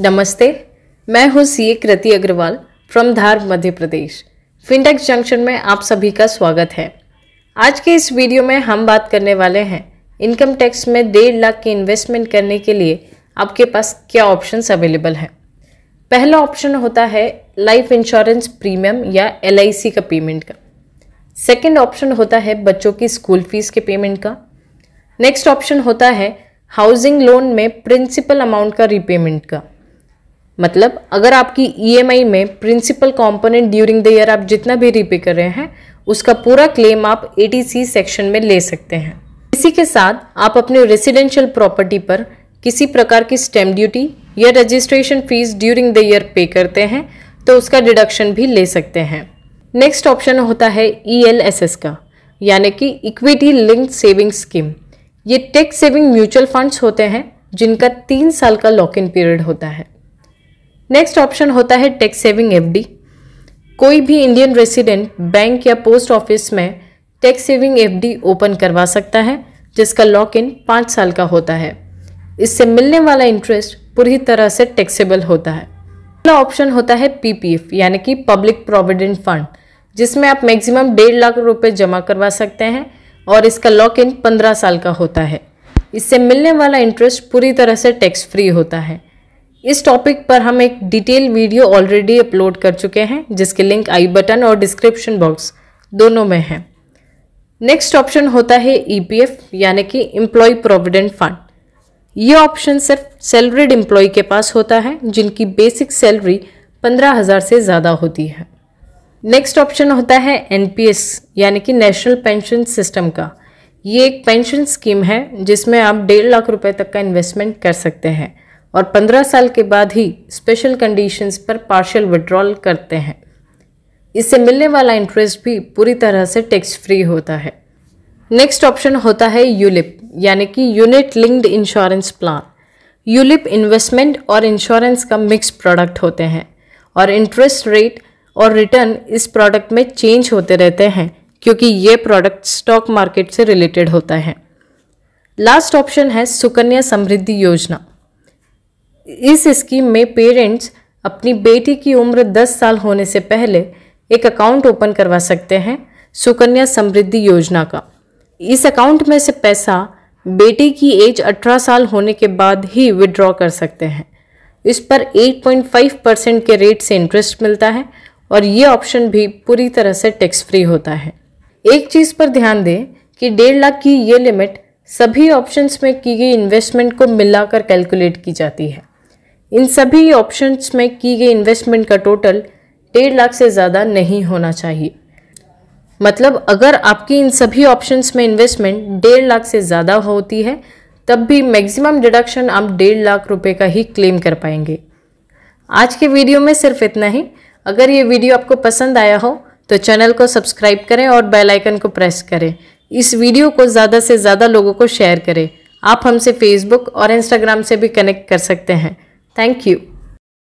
नमस्ते मैं हूँ CA Kriti Agarwal from Dhar Madhya Pradesh fintech junction में आप सभी का स्वागत है आज के इस वीडियो में हम बात करने वाले हैं इनकम टैक्स में डेढ़ लाख की इन्वेस्टमेंट करने के लिए आपके पास क्या ऑप्शंस अवेलेबल हैं पहला ऑप्शन होता है लाइफ इंश्योरेंस प्रीमियम या एल का पेमेंट का सेकेंड ऑप्शन होता है बच्चों की स्कूल फीस के पेमेंट का नेक्स्ट ऑप्शन होता है हाउसिंग लोन में प्रिंसिपल अमाउंट का रीपेमेंट का मतलब अगर आपकी ईएमआई e में principal component during the year आप जितना भी रीपे कर रहे हैं उसका पूरा क्लेम आप ए सेक्शन में ले सकते हैं इसी के साथ आप अपने रेसिडेंशियल प्रॉपर्टी पर किसी प्रकार की स्टैम्प ड्यूटी या registration fees during the year pay करते हैं तो उसका डिडक्शन भी ले सकते हैं नेक्स्ट ऑप्शन होता है ई e का यानी कि इक्विटी लिंक्ड सेविंग स्कीम ये टैक्स सेविंग म्यूचुअल फंड्स होते हैं जिनका तीन साल का लॉक इन पीरियड होता है नेक्स्ट ऑप्शन होता है टैक्स सेविंग एफडी कोई भी इंडियन रेसिडेंट बैंक या पोस्ट ऑफिस में टैक्स सेविंग एफडी ओपन करवा सकता है जिसका लॉक इन पाँच साल का होता है इससे मिलने वाला इंटरेस्ट पूरी तरह से टैक्सेबल होता है अगला ऑप्शन होता है पीपीएफ यानी कि पब्लिक प्रोविडेंट फंड जिसमें आप मैक्सिमम डेढ़ लाख रुपए जमा करवा सकते हैं और इसका लॉक इन पंद्रह साल का होता है इससे मिलने वाला इंटरेस्ट पूरी तरह से टैक्स फ्री होता है इस टॉपिक पर हम एक डिटेल वीडियो ऑलरेडी अपलोड कर चुके हैं जिसके लिंक आई बटन और डिस्क्रिप्शन बॉक्स दोनों में हैं नेक्स्ट ऑप्शन होता है ईपीएफ e यानी कि एम्प्लॉय प्रोविडेंट फंड ये ऑप्शन सिर्फ सैलरीड एम्प्लॉय के पास होता है जिनकी बेसिक सैलरी पंद्रह हज़ार से ज़्यादा होती है नेक्स्ट ऑप्शन होता है एनपीएस यानी कि नेशनल पेंशन सिस्टम का ये एक पेंशन स्कीम है जिसमें आप डेढ़ लाख रुपए तक का इन्वेस्टमेंट कर सकते हैं और 15 साल के बाद ही स्पेशल कंडीशंस पर पार्शियल विड्रॉल करते हैं इससे मिलने वाला इंटरेस्ट भी पूरी तरह से टैक्स फ्री होता है नेक्स्ट ऑप्शन होता है यूलिप यानी कि unit linked insurance plan ULIP investment और इंश्योरेंस का मिक्स प्रोडक्ट होते हैं और इंटरेस्ट रेट और रिटर्न इस प्रोडक्ट में चेंज होते रहते हैं क्योंकि ये प्रोडक्ट स्टॉक मार्केट से रिलेटेड होता है लास्ट ऑप्शन है सुकन्या समृद्धि योजना इस स्कीम में पेरेंट्स अपनी बेटी की उम्र 10 साल होने से पहले एक अकाउंट ओपन करवा सकते हैं सुकन्या समृद्धि योजना का इस अकाउंट में से पैसा बेटी की एज 18 साल होने के बाद ही विड्रॉ कर सकते हैं इस पर 8.5 परसेंट के रेट से इंटरेस्ट मिलता है और ये ऑप्शन भी पूरी तरह से टैक्स फ्री होता है एक चीज़ पर ध्यान दें कि डेढ़ लाख की ये लिमिट सभी ऑप्शंस में की गई इन्वेस्टमेंट को मिलाकर कैलकुलेट की जाती है इन सभी ऑप्शंस में की गई इन्वेस्टमेंट का टोटल डेढ़ लाख से ज़्यादा नहीं होना चाहिए मतलब अगर आपकी इन सभी ऑप्शंस में इन्वेस्टमेंट डेढ़ लाख से ज़्यादा होती है तब भी मैक्सिमम डिडक्शन आप डेढ़ लाख रुपए का ही क्लेम कर पाएंगे आज के वीडियो में सिर्फ इतना ही अगर ये वीडियो आपको पसंद आया हो तो चैनल को सब्सक्राइब करें और बेल आइकन को प्रेस करें इस वीडियो को ज़्यादा से ज़्यादा लोगों को शेयर करें आप हमसे फेसबुक और इंस्टाग्राम से भी कनेक्ट कर सकते हैं Thank you.